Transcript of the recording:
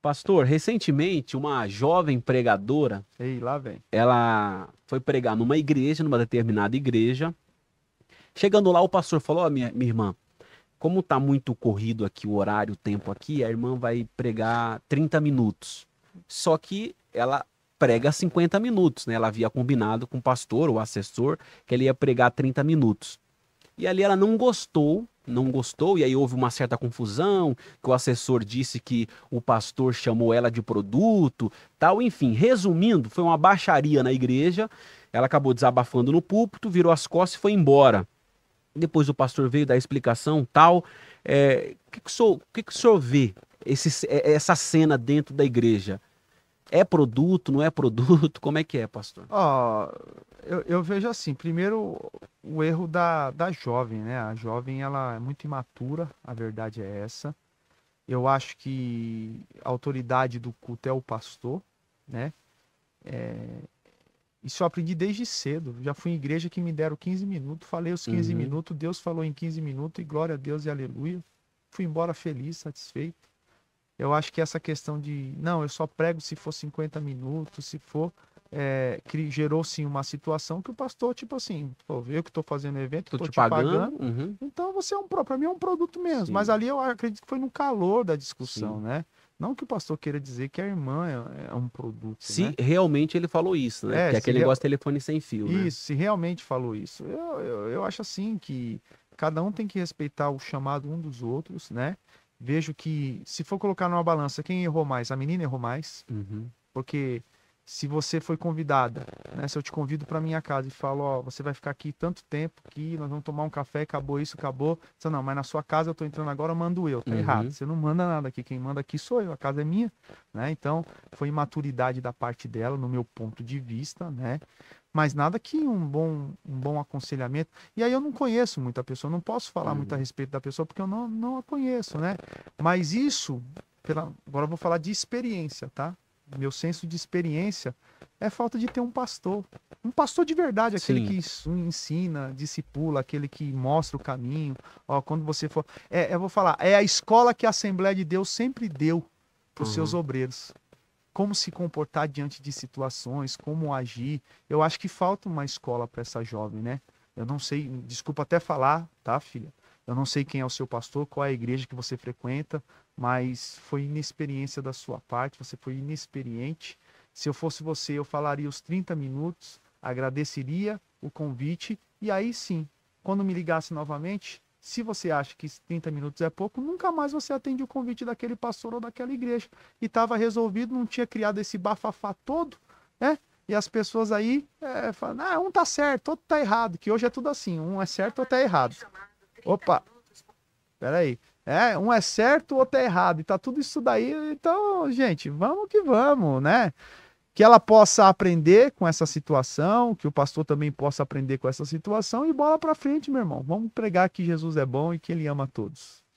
Pastor, recentemente uma jovem pregadora, Ei, lá vem. ela foi pregar numa igreja, numa determinada igreja. Chegando lá, o pastor falou: oh, minha, minha irmã, como tá muito corrido aqui o horário, o tempo aqui, a irmã vai pregar 30 minutos. Só que ela prega 50 minutos, né? Ela havia combinado com o pastor, o assessor, que ele ia pregar 30 minutos. E ali ela não gostou, não gostou, e aí houve uma certa confusão, que o assessor disse que o pastor chamou ela de produto, tal, enfim. Resumindo, foi uma baixaria na igreja, ela acabou desabafando no púlpito, virou as costas e foi embora. Depois o pastor veio dar explicação, tal. O eh, é, que, que, o senhor, que, que o senhor vê esse, essa cena dentro da igreja? É produto, não é produto? Como é que é, pastor? Ó, oh, eu, eu, vejo assim, primeiro o erro da, da jovem, né? A jovem, ela é muito imatura, a verdade é essa. Eu acho que a autoridade do culto é o pastor, né? É, isso eu aprendi desde cedo. Já fui em igreja que me deram 15 minutos, falei os 15 uhum. minutos, Deus falou em 15 minutos, e glória a Deus e aleluia. Fui embora feliz, satisfeito. Eu acho que essa questão de, não, eu só prego se for 50 minutos, se for. É, que gerou sim uma situação que o pastor, tipo assim, pô, eu que estou fazendo evento, estou te, te, pagando. pagando uhum. Então você é um para mim é um produto mesmo. Sim. Mas ali eu acredito que foi no calor da discussão, sim. né? Não que o pastor queira dizer que a irmã é, é um produto. Se né? realmente ele falou isso, né? É, que é aquele negócio de telefone sem fio. Né? Isso, né? se realmente falou isso. Eu, eu, eu acho assim que cada um tem que respeitar o chamado um dos outros, né? vejo que se for colocar numa balança, quem errou mais? A menina errou mais, uhum. porque se você foi convidada, né? se eu te convido para minha casa e falo, ó, você vai ficar aqui tanto tempo que nós vamos tomar um café, acabou isso, acabou. Você não, mas na sua casa eu tô entrando agora, eu mando eu, tá uhum. errado. Você não manda nada aqui, quem manda aqui sou eu, a casa é minha, né? Então, foi imaturidade da parte dela, no meu ponto de vista, né? Mas nada que um bom, um bom aconselhamento. E aí eu não conheço muita pessoa, não posso falar uhum. muito a uhum. respeito da pessoa porque eu não, não a conheço, né? Mas isso, pela... agora eu vou falar de experiência, tá? meu senso de experiência é falta de ter um pastor. Um pastor de verdade, aquele Sim. que ensina, discipula, aquele que mostra o caminho. Ó, quando você for. É, eu vou falar, é a escola que a Assembleia de Deus sempre deu para os uhum. seus obreiros. Como se comportar diante de situações, como agir. Eu acho que falta uma escola para essa jovem, né? Eu não sei, desculpa até falar, tá, filha? Eu não sei quem é o seu pastor, qual é a igreja que você frequenta, mas foi inexperiência da sua parte, você foi inexperiente. Se eu fosse você, eu falaria os 30 minutos, agradeceria o convite e aí sim, quando me ligasse novamente, se você acha que 30 minutos é pouco, nunca mais você atende o convite daquele pastor ou daquela igreja. E estava resolvido, não tinha criado esse bafafá todo, né? E as pessoas aí é, falam, ah, um tá certo, outro tá errado, que hoje é tudo assim, um é certo, outro é errado. Opa! Peraí. É, um é certo, o outro é errado. E tá tudo isso daí. Então, gente, vamos que vamos, né? Que ela possa aprender com essa situação, que o pastor também possa aprender com essa situação e bola para frente, meu irmão. Vamos pregar que Jesus é bom e que ele ama todos.